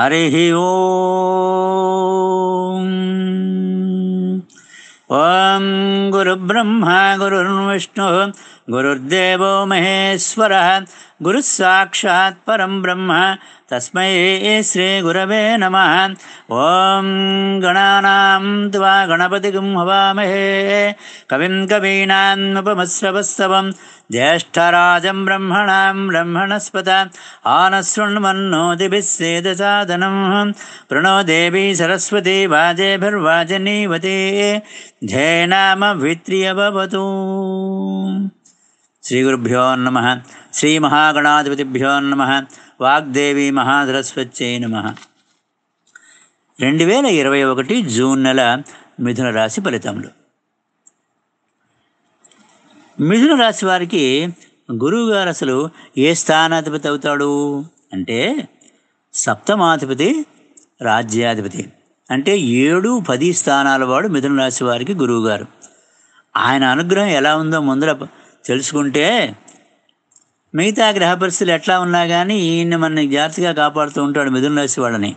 हरिः ॐ गुरुब्रह्मा गुरुर्विष्णुः गुरुर्देवो महेश्वरः गुरुः साक्षात् परम ब्रह्म तस्मै श्रीगुरवे नमः ॐ गणानां त्वा गणपतिगुं हवामहे कविं कवीनामुपमस्रवस्तवं ज्येष्ठराजं ब्रह्मणां ब्रह्मणस्पत आनशृण्वन्नोदिभिः सेदसादनं प्रणो देवी सरस्वती वाजेभिर्वाजनीवती जय नाम శ్రీగురుభ్యో నమ శ్రీ మహాగణాధిపతిభ్యో నమ వాగ్దేవి మహాధరస్వచ్చే నమ రెండు వేల ఇరవై ఒకటి జూన్ నెల మిథున రాశి ఫలితములు మిథున రాశి వారికి గురువు గారు అసలు ఏ స్థానాధిపతి అవుతాడు అంటే సప్తమాధిపతి రాజ్యాధిపతి అంటే ఏడు పది స్థానాల వాడు మిథున రాశి వారికి గురువుగారు ఆయన అనుగ్రహం ఎలా ఉందో ముందర తెలుసుకుంటే మిగతా గ్రహ పరిస్థితులు ఎట్లా ఉన్నా కానీ ఈయన్ని మన జాగ్రత్తగా కాపాడుతూ ఉంటాడు మిథున రాశి వాళ్ళని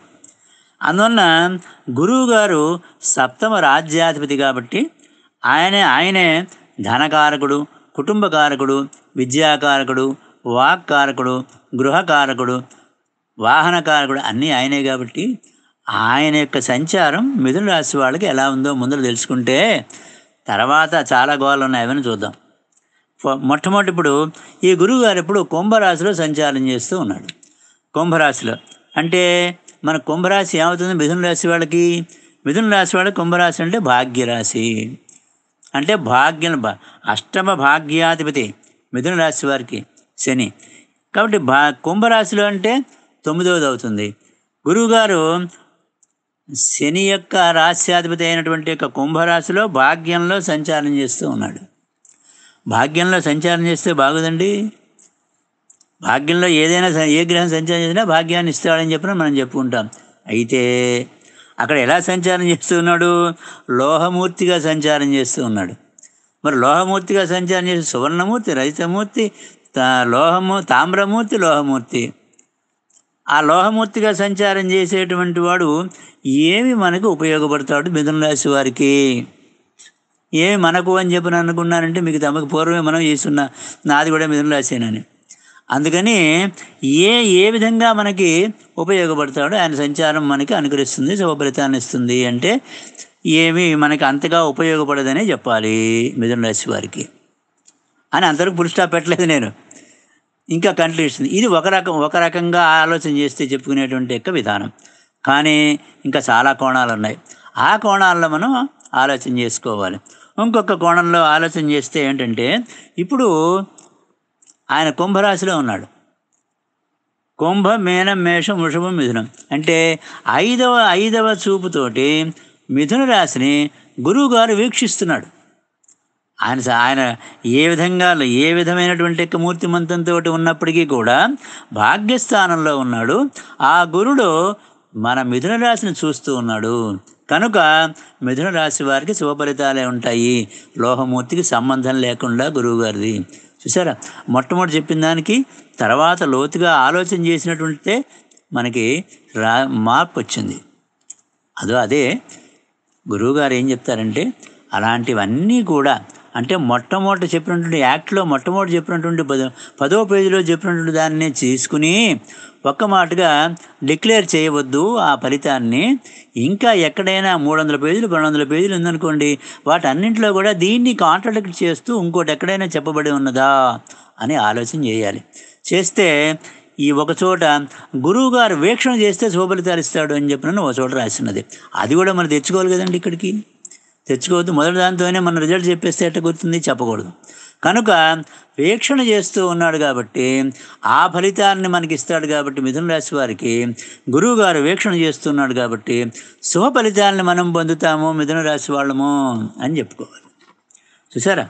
అందువలన గురువు గారు సప్తమ రాజ్యాధిపతి కాబట్టి ఆయనే ఆయనే ధనకారకుడు కుటుంబకారకుడు విద్యాకారకుడు వాక్కారకుడు గృహకారకుడు వాహనకారకుడు అన్నీ ఆయనే కాబట్టి ఆయన యొక్క సంచారం మిథున రాశి వాళ్ళకి ఎలా ఉందో ముందర తెలుసుకుంటే తర్వాత చాలా గోళ్ళు ఉన్నాయి అవన్నీ చూద్దాం మొట్టమొదటి ఇప్పుడు ఈ గురువు గారు ఇప్పుడు కుంభరాశిలో సంచారం చేస్తూ ఉన్నాడు కుంభరాశిలో అంటే మన కుంభరాశి ఏమవుతుంది మిథున రాశి వాళ్ళకి మిథున రాశి వాళ్ళకి కుంభరాశి అంటే భాగ్యరాశి అంటే భాగ్యం అష్టమ భాగ్యాధిపతి మిథున రాశి వారికి శని కాబట్టి భా కుంభరాశిలో అంటే తొమ్మిదవది అవుతుంది గురువుగారు శని యొక్క రాశ్యాధిపతి అయినటువంటి యొక్క కుంభరాశిలో భాగ్యంలో సంచారం చేస్తూ ఉన్నాడు భాగ్యంలో సంచారం చేస్తే బాగుదండి భాగ్యంలో ఏదైనా ఏ గ్రహం సంచారం చేసినా భాగ్యాన్ని ఇస్తాడని చెప్పిన మనం చెప్పుకుంటాం అయితే అక్కడ ఎలా సంచారం చేస్తున్నాడు లోహమూర్తిగా సంచారం చేస్తూ ఉన్నాడు మరి లోహమూర్తిగా సంచారం చేసి సువర్ణమూర్తి రజితమూర్తి లోహము తామ్రమూర్తి లోహమూర్తి ఆ లోహమూర్తిగా సంచారం చేసేటువంటి వాడు ఏమి మనకు ఉపయోగపడతాడు మిథున రాశి వారికి ఏ మనకు అని చెప్పిన అనుకున్నానంటే మీకు తమకు పూర్వమే మనం చేస్తున్నా నాది కూడా మిథున రాశేనని అందుకని ఏ ఏ విధంగా మనకి ఉపయోగపడతాడో ఆయన సంచారం మనకి అనుకరిస్తుంది శుభఫలితాన్ని ఇస్తుంది అంటే ఏమి మనకి అంతగా ఉపయోగపడదనే చెప్పాలి మిథున రాశి వారికి అని అంతవరకు పురుషా పెట్టలేదు నేను ఇంకా కంటిన్యూ ఇస్తుంది ఇది ఒక రకం ఒక రకంగా ఆలోచన చేస్తే చెప్పుకునేటువంటి యొక్క విధానం కానీ ఇంకా చాలా కోణాలు ఉన్నాయి ఆ కోణాల్లో మనం ఆలోచన చేసుకోవాలి ఇంకొక కోణంలో ఆలోచన చేస్తే ఏంటంటే ఇప్పుడు ఆయన కుంభరాశిలో ఉన్నాడు కుంభ మేనం మేషం వృషభం మిథునం అంటే ఐదవ ఐదవ చూపుతోటి మిథున రాశిని గురువుగారు వీక్షిస్తున్నాడు ఆయన ఆయన ఏ విధంగా ఏ విధమైనటువంటి మూర్తిమంతంతో ఉన్నప్పటికీ కూడా భాగ్యస్థానంలో ఉన్నాడు ఆ గురుడు మన మిథున రాశిని చూస్తూ ఉన్నాడు కనుక మిథున రాశి వారికి శుభ ఫలితాలే ఉంటాయి లోహమూర్తికి సంబంధం లేకుండా గురువుగారిది చూసారా మొట్టమొదటి చెప్పిన దానికి తర్వాత లోతుగా ఆలోచన చేసినట్టుంటే మనకి రా మార్పు వచ్చింది అదో అదే గురువుగారు ఏం చెప్తారంటే అలాంటివన్నీ కూడా అంటే మొట్టమొదటి చెప్పినటువంటి యాక్ట్లో మొట్టమొదటి చెప్పినటువంటి పదో పదో పేజీలో చెప్పినటువంటి దాన్ని తీసుకుని ఒక్క మాటగా డిక్లేర్ చేయవద్దు ఆ ఫలితాన్ని ఇంకా ఎక్కడైనా మూడు వందల పేజీలు రెండు వందల పేజీలు ఉందనుకోండి వాటన్నింటిలో కూడా దీన్ని కాంట్రడిక్ట్ చేస్తూ ఇంకోటి ఎక్కడైనా చెప్పబడి ఉన్నదా అని ఆలోచన చేయాలి చేస్తే ఈ ఒక చోట గురువు గారు వీక్షణ చేస్తే శుభఫలితాలు ఇస్తాడు అని చెప్పిన ఒక చోట రాసినది అది కూడా మనం తెచ్చుకోవాలి కదండి ఇక్కడికి తెచ్చుకోవద్దు మొదటి దానితోనే మన రిజల్ట్ చెప్పేస్తే ఎట్ట గుర్తుంది చెప్పకూడదు కనుక వీక్షణ చేస్తూ ఉన్నాడు కాబట్టి ఆ ఫలితాన్ని మనకి ఇస్తాడు కాబట్టి మిథున రాశి వారికి గురువుగారు వీక్షణ చేస్తున్నాడు కాబట్టి శుభ ఫలితాలను మనం పొందుతాము మిథున రాశి వాళ్ళము అని చెప్పుకోవాలి చూసారా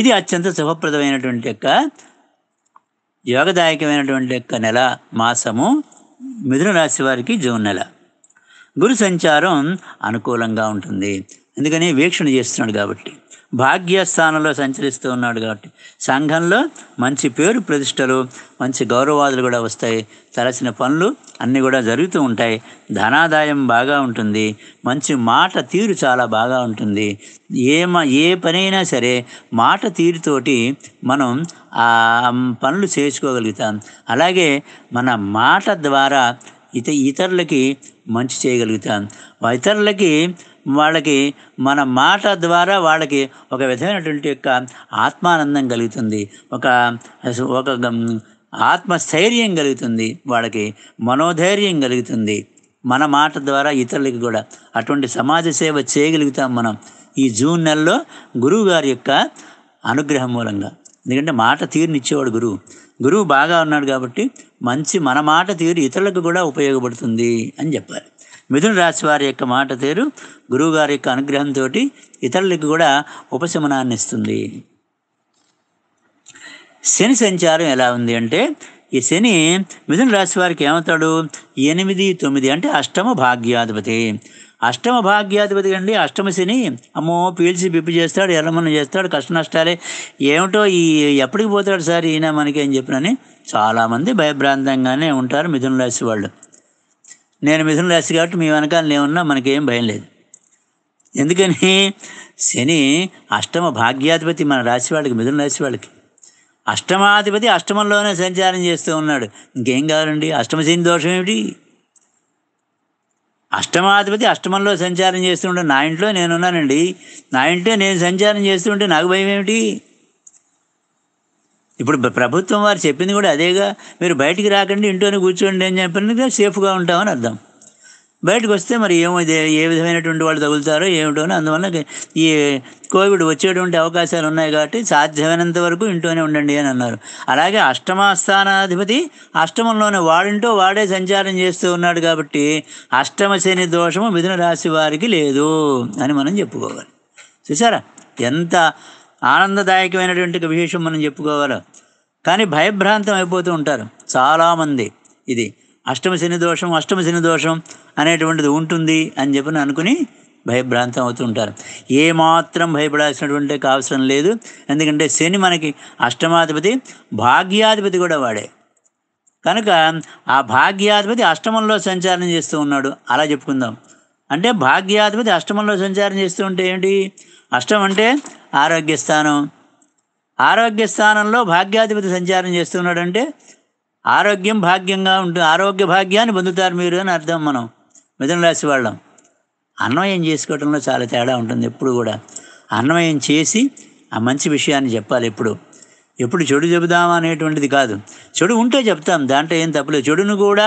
ఇది అత్యంత శుభప్రదమైనటువంటి యొక్క యోగదాయకమైనటువంటి యొక్క నెల మాసము మిథున రాశి వారికి జూన్ నెల గురు సంచారం అనుకూలంగా ఉంటుంది ఎందుకని వీక్షణ చేస్తున్నాడు కాబట్టి భాగ్యస్థానంలో సంచరిస్తూ ఉన్నాడు కాబట్టి సంఘంలో మంచి పేరు ప్రతిష్టలు మంచి గౌరవాదులు కూడా వస్తాయి తలసిన పనులు అన్నీ కూడా జరుగుతూ ఉంటాయి ధనాదాయం బాగా ఉంటుంది మంచి మాట తీరు చాలా బాగా ఉంటుంది ఏ ఏ పనైనా సరే మాట తీరుతోటి మనం ఆ పనులు చేసుకోగలుగుతాం అలాగే మన మాట ద్వారా ఇత ఇతరులకి మంచి చేయగలుగుతాం ఇతరులకి వాళ్ళకి మన మాట ద్వారా వాళ్ళకి ఒక విధమైనటువంటి యొక్క ఆత్మానందం కలుగుతుంది ఒక ఒక ఆత్మస్థైర్యం కలుగుతుంది వాళ్ళకి మనోధైర్యం కలుగుతుంది మన మాట ద్వారా ఇతరులకి కూడా అటువంటి సమాజ సేవ చేయగలుగుతాం మనం ఈ జూన్ నెలలో గురువు గారి యొక్క అనుగ్రహం మూలంగా ఎందుకంటే మాట తీరునిచ్చేవాడు గురువు గురువు బాగా ఉన్నాడు కాబట్టి మంచి మన మాట తీరు ఇతరులకు కూడా ఉపయోగపడుతుంది అని చెప్పాలి మిథున రాశి వారి యొక్క మాట తీరు గురువు గారి యొక్క అనుగ్రహంతో ఇతరులకు కూడా ఉపశమనాన్ని ఇస్తుంది శని సంచారం ఎలా ఉంది అంటే ఈ శని మిథున రాశి వారికి ఏమవుతాడు ఎనిమిది తొమ్మిది అంటే అష్టమ భాగ్యాధిపతి అష్టమ భాగ్యాధిపతి అండి అష్టమశని అమ్మో పీల్చి బిప్పి చేస్తాడు ఎర్రమన్న చేస్తాడు కష్ట నష్టాలే ఏమిటో ఈ ఎప్పటికి పోతాడు సార్ ఈయన మనకి అని చెప్పినని చాలామంది భయభ్రాంతంగానే ఉంటారు మిథున రాశి వాళ్ళు నేను మిథున రాశి కాబట్టి మీ వెనకాల నేనున్నా మనకేం భయం లేదు ఎందుకని శని అష్టమ భాగ్యాధిపతి మన రాశి వాళ్ళకి మిథున రాశి వాళ్ళకి అష్టమాధిపతి అష్టమంలోనే సంచారం చేస్తూ ఉన్నాడు ఇంకేం కావాలండి అష్టమ శని దోషం ఏమిటి అష్టమాధిపతి అష్టమంలో సంచారం చేస్తుంటే నా ఇంట్లో నేనున్నానండి నా ఇంట్లో నేను సంచారం చేస్తుంటే నాకు భయం ఏమిటి ఇప్పుడు ప్రభుత్వం వారు చెప్పింది కూడా అదేగా మీరు బయటికి రాకండి ఇంట్లోనే కూర్చోండి అని చెప్పినందుకు సేఫ్గా ఉంటామని అర్థం బయటకు వస్తే మరి ఏమో ఏ విధమైనటువంటి వాళ్ళు తగులుతారో ఏమిటో అని అందువల్ల ఈ కోవిడ్ వచ్చేటువంటి అవకాశాలు ఉన్నాయి కాబట్టి సాధ్యమైనంత వరకు ఇంట్లోనే ఉండండి అని అన్నారు అలాగే అష్టమస్థానాధిపతి అష్టమంలోనే వాడింటో వాడే సంచారం చేస్తూ ఉన్నాడు కాబట్టి అష్టమ శని దోషము మిథున రాశి వారికి లేదు అని మనం చెప్పుకోవాలి చూసారా ఎంత ఆనందదాయకమైనటువంటి విశేషం మనం చెప్పుకోవాలి కానీ భయభ్రాంతం అయిపోతూ ఉంటారు చాలామంది ఇది అష్టమ శని దోషం అష్టమ శని దోషం అనేటువంటిది ఉంటుంది అని చెప్పి అనుకుని భయభ్రాంతం అవుతూ ఉంటారు ఏమాత్రం భయపడాల్సినటువంటి అవసరం లేదు ఎందుకంటే శని మనకి అష్టమాధిపతి భాగ్యాధిపతి కూడా వాడే కనుక ఆ భాగ్యాధిపతి అష్టమంలో సంచారం చేస్తూ ఉన్నాడు అలా చెప్పుకుందాం అంటే భాగ్యాధిపతి అష్టమంలో సంచారం చేస్తూ ఉంటే ఏంటి అష్టం అంటే ఆరోగ్యస్థానం ఆరోగ్యస్థానంలో భాగ్యాధిపతి సంచారం చేస్తున్నాడంటే ఆరోగ్యం భాగ్యంగా ఉంటుంది ఆరోగ్య భాగ్యాన్ని పొందుతారు మీరు అని అర్థం మనం మిథున రాశి వాళ్ళం అన్వయం చేసుకోవడంలో చాలా తేడా ఉంటుంది ఎప్పుడు కూడా అన్వయం చేసి ఆ మంచి విషయాన్ని చెప్పాలి ఎప్పుడు ఎప్పుడు చెడు చెబుదామా అనేటువంటిది కాదు చెడు ఉంటే చెప్తాం దాంట్లో ఏం తప్పలేదు చెడును కూడా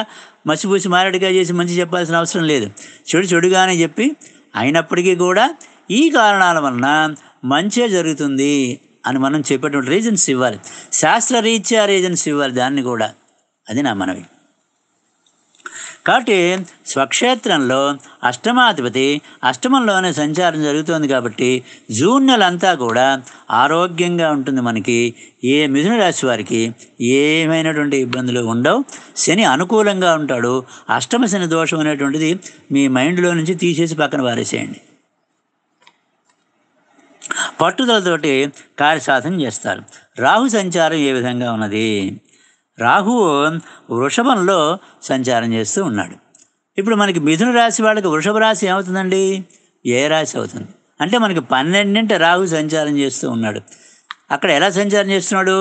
మసిపూసి మారడిగా చేసి మంచి చెప్పాల్సిన అవసరం లేదు చెడు చెడుగానే చెప్పి అయినప్పటికీ కూడా ఈ కారణాల వలన మంచే జరుగుతుంది అని మనం చెప్పేటువంటి రీజన్స్ ఇవ్వాలి శాస్త్ర రీత్యా రీజన్స్ ఇవ్వాలి దాన్ని కూడా అది నా మనవి కాబట్టి స్వక్షేత్రంలో అష్టమాధిపతి అష్టమంలోనే సంచారం జరుగుతోంది కాబట్టి జూన్ నెలంతా కూడా ఆరోగ్యంగా ఉంటుంది మనకి ఏ మిథున రాశి వారికి ఏమైనటువంటి ఇబ్బందులు ఉండవు శని అనుకూలంగా ఉంటాడు అష్టమ శని దోషం అనేటువంటిది మీ మైండ్లో నుంచి తీసేసి పక్కన వారేసేయండి పట్టుదలతోటి కార్యసాధన చేస్తారు రాహు సంచారం ఏ విధంగా ఉన్నది రాహువు వృషభంలో సంచారం చేస్తూ ఉన్నాడు ఇప్పుడు మనకి మిథున రాశి వాళ్ళకి వృషభ రాశి ఏమవుతుందండి ఏ రాశి అవుతుంది అంటే మనకి పన్నెండింట రాహు సంచారం చేస్తూ ఉన్నాడు అక్కడ ఎలా సంచారం చేస్తున్నాడు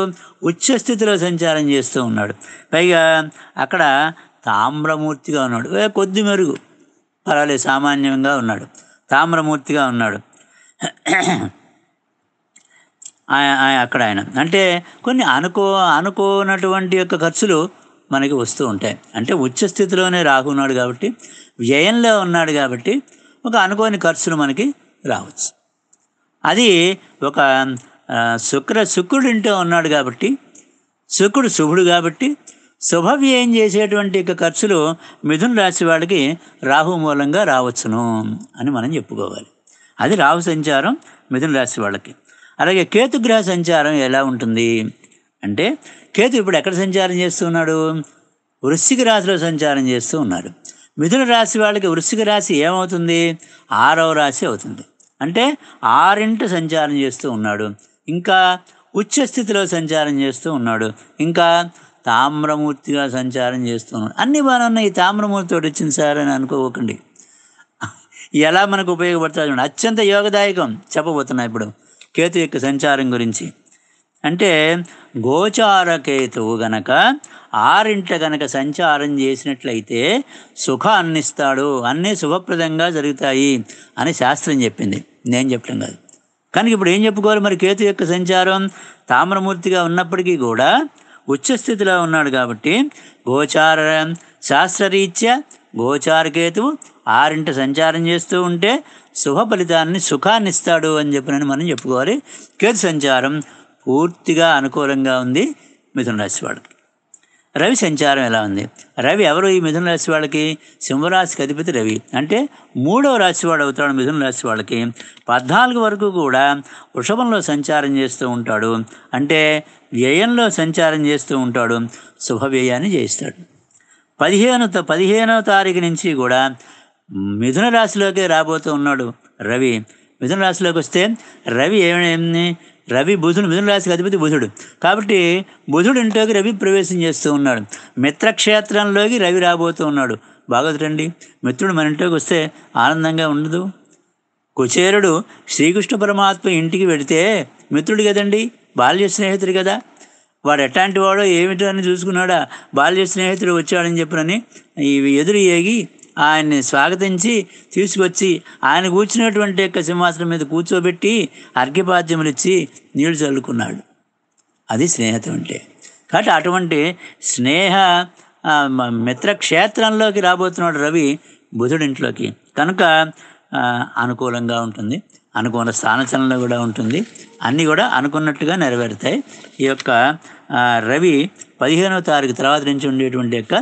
ఉచ్చ స్థితిలో సంచారం చేస్తూ ఉన్నాడు పైగా అక్కడ తామ్రమూర్తిగా ఉన్నాడు కొద్ది మెరుగు పర్వాలేదు సామాన్యంగా ఉన్నాడు తామ్రమూర్తిగా ఉన్నాడు అక్కడ ఆయన అంటే కొన్ని అనుకో అనుకోనటువంటి యొక్క ఖర్చులు మనకి వస్తూ ఉంటాయి అంటే ఉచ్చ స్థితిలోనే రాహు ఉన్నాడు కాబట్టి వ్యయంలో ఉన్నాడు కాబట్టి ఒక అనుకోని ఖర్చులు మనకి రావచ్చు అది ఒక శుక్ర శుక్రుడు ఉన్నాడు కాబట్టి శుక్రుడు శుభుడు కాబట్టి శుభ వ్యయం చేసేటువంటి ఖర్చులు మిథున రాశి వాళ్ళకి రాహు మూలంగా రావచ్చును అని మనం చెప్పుకోవాలి అది రాహు సంచారం మిథున రాశి వాళ్ళకి అలాగే కేతుగ్రహ సంచారం ఎలా ఉంటుంది అంటే కేతు ఇప్పుడు ఎక్కడ సంచారం చేస్తూ ఉన్నాడు వృశ్చిక రాశిలో సంచారం చేస్తూ ఉన్నాడు మిథున రాశి వాళ్ళకి వృశ్చిక రాశి ఏమవుతుంది ఆరవ రాశి అవుతుంది అంటే ఆరింట సంచారం చేస్తూ ఉన్నాడు ఇంకా ఉచ్చ స్థితిలో సంచారం చేస్తూ ఉన్నాడు ఇంకా తామ్రమూర్తిగా సంచారం చేస్తూ ఉన్నాడు అన్ని బాగా ఉన్నాయి ఈ తామ్రమూర్తి వచ్చింది సార్ అని అనుకోకండి ఎలా మనకు ఉపయోగపడుతుంది అత్యంత యోగదాయకం చెప్పబోతున్నా ఇప్పుడు కేతు యొక్క సంచారం గురించి అంటే గోచార కేతువు గనక ఆరింట గనక సంచారం చేసినట్లయితే సుఖ అన్నిస్తాడు అన్నీ శుభప్రదంగా జరుగుతాయి అని శాస్త్రం చెప్పింది నేను చెప్పడం కాదు కానీ ఇప్పుడు ఏం చెప్పుకోవాలి మరి కేతు యొక్క సంచారం తామ్రమూర్తిగా ఉన్నప్పటికీ కూడా ఉచ్చస్థితిలో ఉన్నాడు కాబట్టి గోచార శాస్త్రరీత్యా కేతువు ఆరింట సంచారం చేస్తూ ఉంటే శుభ ఫలితాన్ని సుఖాన్ని ఇస్తాడు అని చెప్పినని మనం చెప్పుకోవాలి కేతు సంచారం పూర్తిగా అనుకూలంగా ఉంది మిథున రాశి వాళ్ళకి రవి సంచారం ఎలా ఉంది రవి ఎవరు ఈ మిథున రాశి వాళ్ళకి సింహరాశికి అధిపతి రవి అంటే మూడవ రాశి వాడు అవుతాడు మిథున రాశి వాళ్ళకి పద్నాలుగు వరకు కూడా వృషభంలో సంచారం చేస్తూ ఉంటాడు అంటే వ్యయంలో సంచారం చేస్తూ ఉంటాడు శుభ వ్యయాన్ని చేయిస్తాడు పదిహేను పదిహేనవ తారీఖు నుంచి కూడా మిథున రాశిలోకి రాబోతూ ఉన్నాడు రవి మిథున రాశిలోకి వస్తే రవి ఏమేమి రవి బుధుడు మిథున రాశికి అధిపతి బుధుడు కాబట్టి బుధుడు ఇంట్లోకి రవి ప్రవేశం చేస్తూ ఉన్నాడు మిత్రక్షేత్రంలోకి రవి రాబోతూ ఉన్నాడు రండి మిత్రుడు మన ఇంట్లోకి వస్తే ఆనందంగా ఉండదు కుచేరుడు శ్రీకృష్ణ పరమాత్మ ఇంటికి వెడితే మిత్రుడు కదండి బాల్య స్నేహితుడు కదా వాడు ఎట్లాంటి వాడో ఏమిటో అని చూసుకున్నాడా బాల్య స్నేహితుడు వచ్చాడని చెప్పినని ఎదురు ఏగి ఆయన్ని స్వాగతించి తీసుకొచ్చి ఆయన కూర్చున్నటువంటి యొక్క సింహాసనం మీద కూర్చోబెట్టి అర్ఘ్యపాద్యములు ఇచ్చి నీళ్లు చల్లుకున్నాడు అది స్నేహితం అంటే కాబట్టి అటువంటి స్నేహ మిత్రక్షేత్రంలోకి రాబోతున్నాడు రవి బుధుడింట్లోకి కనుక అనుకూలంగా ఉంటుంది అనుకున్న స్థానచలనలో కూడా ఉంటుంది అన్నీ కూడా అనుకున్నట్టుగా నెరవేరుతాయి ఈ యొక్క రవి పదిహేనవ తారీఖు తర్వాత నుంచి ఉండేటువంటి యొక్క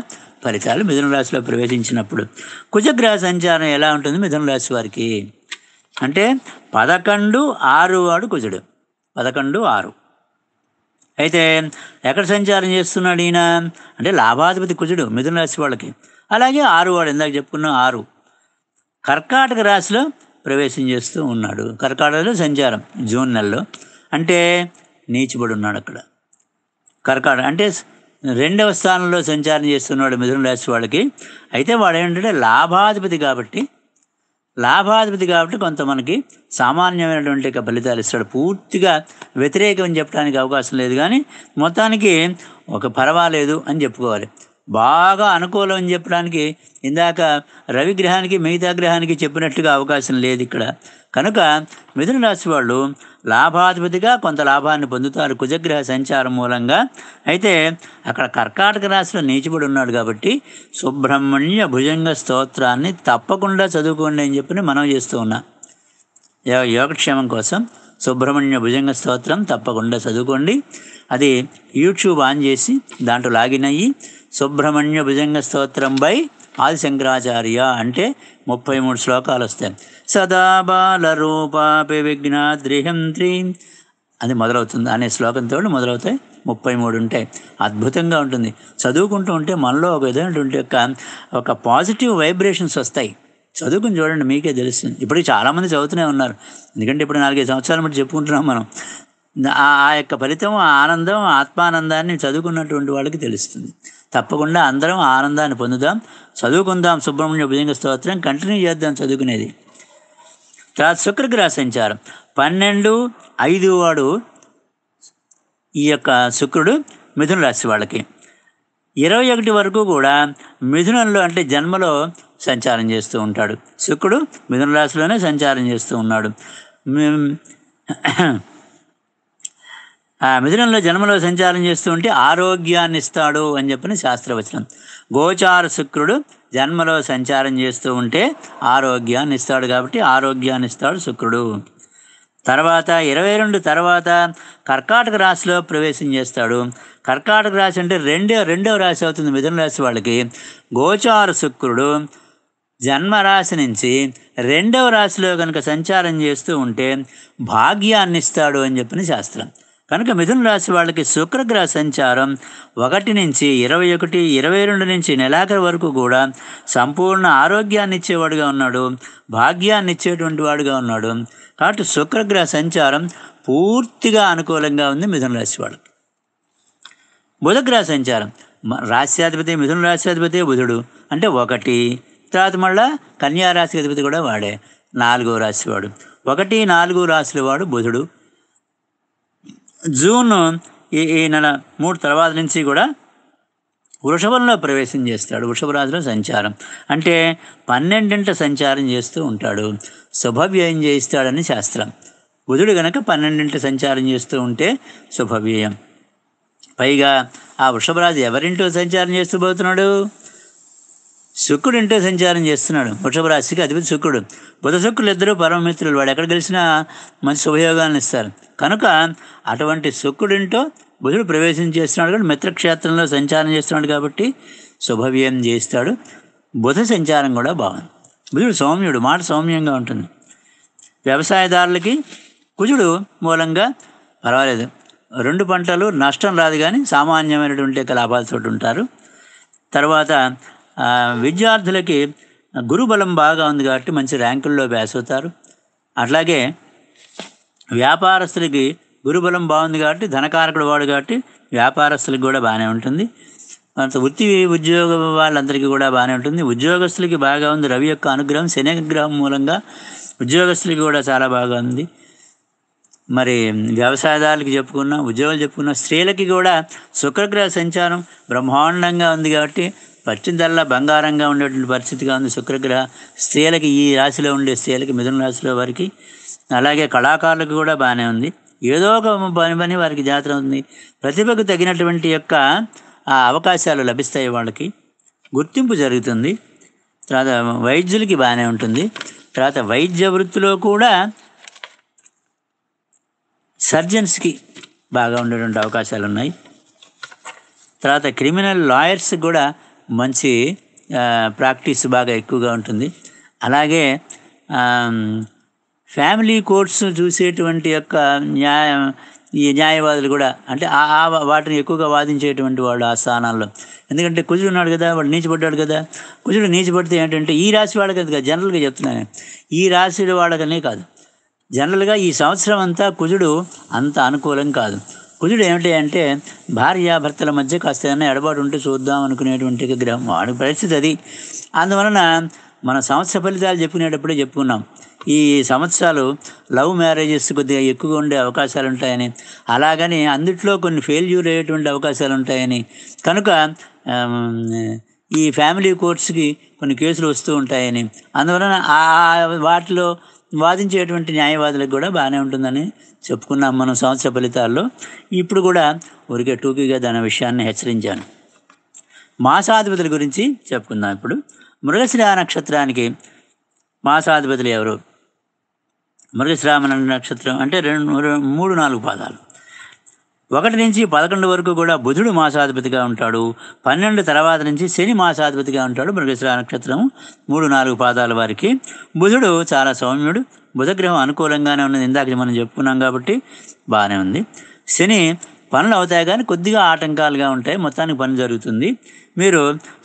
ఫలితాలు మిథున రాశిలో ప్రవేశించినప్పుడు కుజగ్రహ సంచారం ఎలా ఉంటుంది మిథున రాశి వారికి అంటే పదకొండు ఆరు వాడు కుజుడు పదకొండు ఆరు అయితే ఎక్కడ సంచారం చేస్తున్నాడు ఈయన అంటే లాభాధిపతి కుజుడు మిథున రాశి వాళ్ళకి అలాగే ఆరు వాడు ఇందాక చెప్పుకున్న ఆరు కర్కాటక రాశిలో ప్రవేశం చేస్తూ ఉన్నాడు కర్కాటకలో సంచారం జూన్ నెలలో అంటే నీచిబడి ఉన్నాడు అక్కడ కర్కాటక అంటే రెండవ స్థానంలో సంచారం చేస్తున్నాడు మిథున రాశి వాళ్ళకి అయితే వాడు ఏంటంటే లాభాధిపతి కాబట్టి లాభాధిపతి కాబట్టి కొంత మనకి సామాన్యమైనటువంటి ఫలితాలు ఇస్తాడు పూర్తిగా వ్యతిరేకం చెప్పడానికి అవకాశం లేదు కానీ మొత్తానికి ఒక పర్వాలేదు అని చెప్పుకోవాలి బాగా అనుకూలం అని చెప్పడానికి ఇందాక రవిగ్రహానికి మిగతా గ్రహానికి చెప్పినట్టుగా అవకాశం లేదు ఇక్కడ కనుక మిథున రాశి వాళ్ళు లాభాధిపతిగా కొంత లాభాన్ని పొందుతారు కుజగ్రహ సంచారం మూలంగా అయితే అక్కడ కర్కాటక రాశిలో నీచిపడి ఉన్నాడు కాబట్టి సుబ్రహ్మణ్య భుజంగ స్తోత్రాన్ని తప్పకుండా చదువుకోండి అని చెప్పి మనం చేస్తూ ఉన్నాం యోగక్షేమం కోసం సుబ్రహ్మణ్య భుజంగ స్తోత్రం తప్పకుండా చదువుకోండి అది యూట్యూబ్ ఆన్ చేసి దాంట్లో లాగిన్ అయ్యి సుబ్రహ్మణ్య భుజంగ స్తోత్రం బై ఆది శంకరాచార్య అంటే ముప్పై మూడు శ్లోకాలు వస్తాయి సదా బాలరూపాపి విఘ్నాద్రిహంత్రి అది మొదలవుతుంది అనే శ్లోకంతో మొదలవుతాయి ముప్పై మూడు ఉంటాయి అద్భుతంగా ఉంటుంది చదువుకుంటూ ఉంటే మనలో ఒక విధమైనటువంటి యొక్క ఒక పాజిటివ్ వైబ్రేషన్స్ వస్తాయి చదువుకుని చూడండి మీకే తెలుస్తుంది ఇప్పటికి చాలామంది చదువుతూనే ఉన్నారు ఎందుకంటే ఇప్పుడు నాలుగైదు సంవత్సరాల మట్టి చెప్పుకుంటున్నాం మనం ఆ యొక్క ఫలితం ఆనందం ఆత్మానందాన్ని చదువుకున్నటువంటి వాళ్ళకి తెలుస్తుంది తప్పకుండా అందరం ఆనందాన్ని పొందుదాం చదువుకుందాం సుబ్రహ్మణ్య భుజంగ స్తోత్రం కంటిన్యూ చేద్దాం చదువుకునేది తర్వాత శుక్రగ్రహ సంచారం పన్నెండు ఐదు వాడు ఈ యొక్క శుక్రుడు మిథున రాశి వాళ్ళకి ఇరవై ఒకటి వరకు కూడా మిథునంలో అంటే జన్మలో సంచారం చేస్తూ ఉంటాడు శుక్రుడు మిథున రాశిలోనే సంచారం చేస్తూ ఉన్నాడు మిథునంలో జన్మలో సంచారం చేస్తూ ఉంటే ఆరోగ్యాన్ని ఇస్తాడు అని చెప్పిన శాస్త్రవచనం గోచార శుక్రుడు జన్మలో సంచారం చేస్తూ ఉంటే ఆరోగ్యాన్ని ఇస్తాడు కాబట్టి ఆరోగ్యాన్ని ఇస్తాడు శుక్రుడు తర్వాత ఇరవై రెండు తర్వాత కర్కాటక రాశిలో ప్రవేశం చేస్తాడు కర్కాటక రాశి అంటే రెండో రెండవ రాశి అవుతుంది మిథున రాశి వాళ్ళకి గోచార శుక్రుడు జన్మరాశి నుంచి రెండవ రాశిలో కనుక సంచారం చేస్తూ ఉంటే భాగ్యాన్ని ఇస్తాడు అని చెప్పిన శాస్త్రం కనుక మిథున రాశి వాళ్ళకి శుక్రగ్రహ సంచారం ఒకటి నుంచి ఇరవై ఒకటి ఇరవై రెండు నుంచి నెలాఖరు వరకు కూడా సంపూర్ణ ఆరోగ్యాన్ని ఇచ్చేవాడుగా ఉన్నాడు భాగ్యాన్ని ఇచ్చేటువంటి వాడుగా ఉన్నాడు కాబట్టి శుక్రగ్రహ సంచారం పూర్తిగా అనుకూలంగా ఉంది మిథున రాశి వాళ్ళకి బుధగ్రహ సంచారం రాశ్యాధిపతి మిథున రాశ్యాధిపతి బుధుడు అంటే ఒకటి తర్వాత మళ్ళా రాశి అధిపతి కూడా వాడే నాలుగో రాశివాడు ఒకటి నాలుగు రాశుల వాడు బుధుడు జూన్ ఈ ఈ నెల మూడు తర్వాత నుంచి కూడా వృషభంలో ప్రవేశం చేస్తాడు వృషభరాజులో సంచారం అంటే పన్నెండింట సంచారం చేస్తూ ఉంటాడు శుభవ్యయం చేయిస్తాడని శాస్త్రం బుధుడు గనక పన్నెండింట సంచారం చేస్తూ ఉంటే శుభవ్యయం పైగా ఆ వృషభరాజు ఎవరింటో సంచారం చేస్తూ పోతున్నాడు శుక్రుడు ఇంటో సంచారం చేస్తున్నాడు వృషభ రాశికి అధిపతి శుక్రుడు బుధ శుక్రులు ఇద్దరు పరమమిత్రులు వాడు ఎక్కడ గెలిచినా మంచి శుభయోగాలను ఇస్తారు కనుక అటువంటి ఇంటో బుధుడు ప్రవేశం చేస్తున్నాడు కానీ మిత్రక్షేత్రంలో సంచారం చేస్తున్నాడు కాబట్టి శుభవ్యయం చేస్తాడు బుధ సంచారం కూడా బాగుంది బుధుడు సౌమ్యుడు మాట సౌమ్యంగా ఉంటుంది వ్యవసాయదారులకి కుజుడు మూలంగా పర్వాలేదు రెండు పంటలు నష్టం రాదు కానీ సామాన్యమైనటువంటి లాభాలతో ఉంటారు తర్వాత విద్యార్థులకి గురుబలం బాగా ఉంది కాబట్టి మంచి ర్యాంకుల్లో బ్యాస్ అవుతారు అట్లాగే వ్యాపారస్తులకి గురుబలం బాగుంది కాబట్టి ధనకారకుడు వాడు కాబట్టి వ్యాపారస్తులకు కూడా బాగానే ఉంటుంది అంత వృత్తి ఉద్యోగ వాళ్ళందరికీ కూడా బాగానే ఉంటుంది ఉద్యోగస్తులకి బాగా ఉంది రవి యొక్క అనుగ్రహం శని అనుగ్రహం మూలంగా ఉద్యోగస్తులకి కూడా చాలా బాగా ఉంది మరి వ్యవసాయదారులకి చెప్పుకున్నా ఉద్యోగాలు చెప్పుకున్నా స్త్రీలకి కూడా శుక్రగ్రహ సంచారం బ్రహ్మాండంగా ఉంది కాబట్టి పచ్చిన పట్టిందల్లా బంగారంగా ఉండేటువంటి పరిస్థితిగా ఉంది శుక్రగ్రహ స్త్రీలకి ఈ రాశిలో ఉండే స్త్రీలకి మిథున రాశిలో వారికి అలాగే కళాకారులకు కూడా బాగానే ఉంది ఏదో ఒక పని పని వారికి జాతర ఉంది ప్రతిభకు తగినటువంటి యొక్క ఆ అవకాశాలు లభిస్తాయి వాళ్ళకి గుర్తింపు జరుగుతుంది తర్వాత వైద్యులకి బాగానే ఉంటుంది తర్వాత వైద్య వృత్తిలో కూడా సర్జన్స్కి బాగా ఉండేటువంటి అవకాశాలు ఉన్నాయి తర్వాత క్రిమినల్ లాయర్స్ కూడా మంచి ప్రాక్టీస్ బాగా ఎక్కువగా ఉంటుంది అలాగే ఫ్యామిలీ కోర్ట్స్ చూసేటువంటి యొక్క న్యాయ ఈ న్యాయవాదులు కూడా అంటే ఆ వాటిని ఎక్కువగా వాదించేటువంటి వాళ్ళు ఆ స్థానాల్లో ఎందుకంటే కుజుడు ఉన్నాడు కదా వాడు నీచిపడ్డాడు కదా కుజుడు నీచిపడితే ఏంటంటే ఈ రాశి వాళ్ళకి కదా జనరల్గా చెప్తున్నాను ఈ రాశి వాళ్ళకనే కాదు జనరల్గా ఈ సంవత్సరం అంతా కుజుడు అంత అనుకూలం కాదు కుజుడు ఏమిటి అంటే భార్యాభర్తల మధ్య కాస్త ఏదైనా ఎడబాటు ఉంటే చూద్దాం అనుకునేటువంటి గ్రహం వాడి పరిస్థితి అది అందువలన మన సంవత్సర ఫలితాలు చెప్పుకునేటప్పుడే చెప్పుకున్నాం ఈ సంవత్సరాలు లవ్ మ్యారేజెస్ కొద్దిగా ఎక్కువగా ఉండే అవకాశాలు ఉంటాయని అలాగని అందుట్లో కొన్ని ఫెయిల్యూర్ అయ్యేటువంటి అవకాశాలు ఉంటాయని కనుక ఈ ఫ్యామిలీ కోర్ట్స్కి కొన్ని కేసులు వస్తూ ఉంటాయని అందువలన వాటిలో వాదించేటువంటి న్యాయవాదులకు కూడా బాగానే ఉంటుందని చెప్పుకున్నాం మనం సంవత్సర ఫలితాల్లో ఇప్పుడు కూడా ఊరికే టూకీగా దాని విషయాన్ని హెచ్చరించాను మాసాధిపతుల గురించి చెప్పుకుందాం ఇప్పుడు ఆ నక్షత్రానికి మాసాధిపతులు ఎవరు మృగశ్రామ నక్షత్రం అంటే రెండు మూడు నాలుగు పాదాలు ఒకటి నుంచి పదకొండు వరకు కూడా బుధుడు మాసాధిపతిగా ఉంటాడు పన్నెండు తర్వాత నుంచి శని మాసాధిపతిగా ఉంటాడు మృగశ్ర నక్షత్రం మూడు నాలుగు పాదాల వారికి బుధుడు చాలా సౌమ్యుడు బుధగ్రహం అనుకూలంగానే ఉన్నది ఇందాక మనం చెప్పుకున్నాం కాబట్టి బాగానే ఉంది శని పనులు అవుతాయి కానీ కొద్దిగా ఆటంకాలుగా ఉంటాయి మొత్తానికి పని జరుగుతుంది మీరు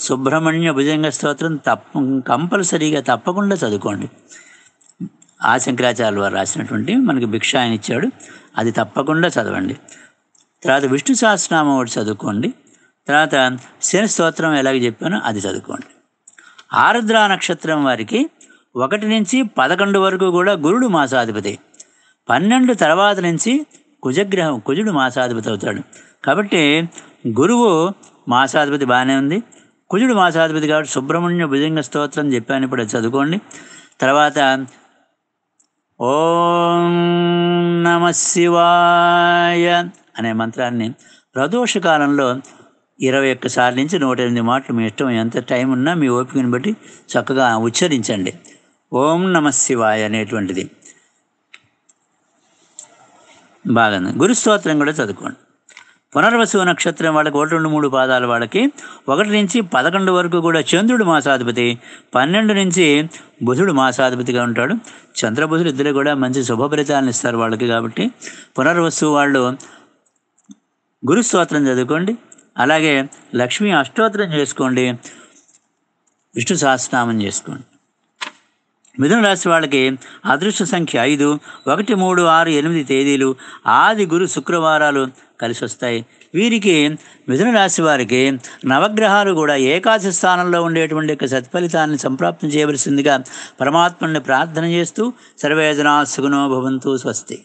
సుబ్రహ్మణ్య భుజంగ స్తోత్రం తప్ప కంపల్సరీగా తప్పకుండా చదువుకోండి ఆ శంకరాచార్య వారు రాసినటువంటి మనకి భిక్ష ఆయన ఇచ్చాడు అది తప్పకుండా చదవండి తర్వాత విష్ణు సహస్రనామం ఒకటి చదువుకోండి తర్వాత శని స్తోత్రం ఎలాగ చెప్పానో అది చదువుకోండి ఆరుద్ర నక్షత్రం వారికి ఒకటి నుంచి పదకొండు వరకు కూడా గురుడు మాసాధిపతి పన్నెండు తర్వాత నుంచి కుజగ్రహం కుజుడు మాసాధిపతి అవుతాడు కాబట్టి గురువు మాసాధిపతి బాగానే ఉంది కుజుడు మాసాధిపతి కాబట్టి సుబ్రహ్మణ్య భుజంగ స్తోత్రం చెప్పాను ఇప్పుడు చదువుకోండి తర్వాత ఓం నమ శివాయ అనే మంత్రాన్ని ప్రదోష కాలంలో ఇరవై ఒక్కసారి నుంచి నూట ఎనిమిది మాటలు మీ ఇష్టం ఎంత టైం ఉన్నా మీ ఓపికను బట్టి చక్కగా ఉచ్చరించండి ఓం నమ శివాయ అనేటువంటిది బాగుంది గురుస్తోత్రం కూడా చదువుకోండి పునర్వసు నక్షత్రం వాళ్ళకి ఒకటి రెండు మూడు పాదాల వాళ్ళకి ఒకటి నుంచి పదకొండు వరకు కూడా చంద్రుడు మాసాధిపతి పన్నెండు నుంచి బుధుడు మాసాధిపతిగా ఉంటాడు చంద్రబుధుడు ఇద్దరు కూడా మంచి శుభ ఫలితాలను ఇస్తారు వాళ్ళకి కాబట్టి పునర్వసు వాళ్ళు గురు స్తోత్రం చదువుకోండి అలాగే లక్ష్మీ అష్టోత్రం చేసుకోండి విష్ణు సహస్రనామం చేసుకోండి మిథున రాశి వాళ్ళకి అదృష్ట సంఖ్య ఐదు ఒకటి మూడు ఆరు ఎనిమిది తేదీలు ఆది గురు శుక్రవారాలు కలిసి వస్తాయి వీరికి మిథున రాశి వారికి నవగ్రహాలు కూడా ఏకాశ స్థానంలో ఉండేటువంటి యొక్క సత్ఫలితాన్ని సంప్రాప్తం చేయవలసిందిగా పరమాత్మని ప్రార్థన చేస్తూ సర్వేదనా సుగుణో భవంతు స్వస్తి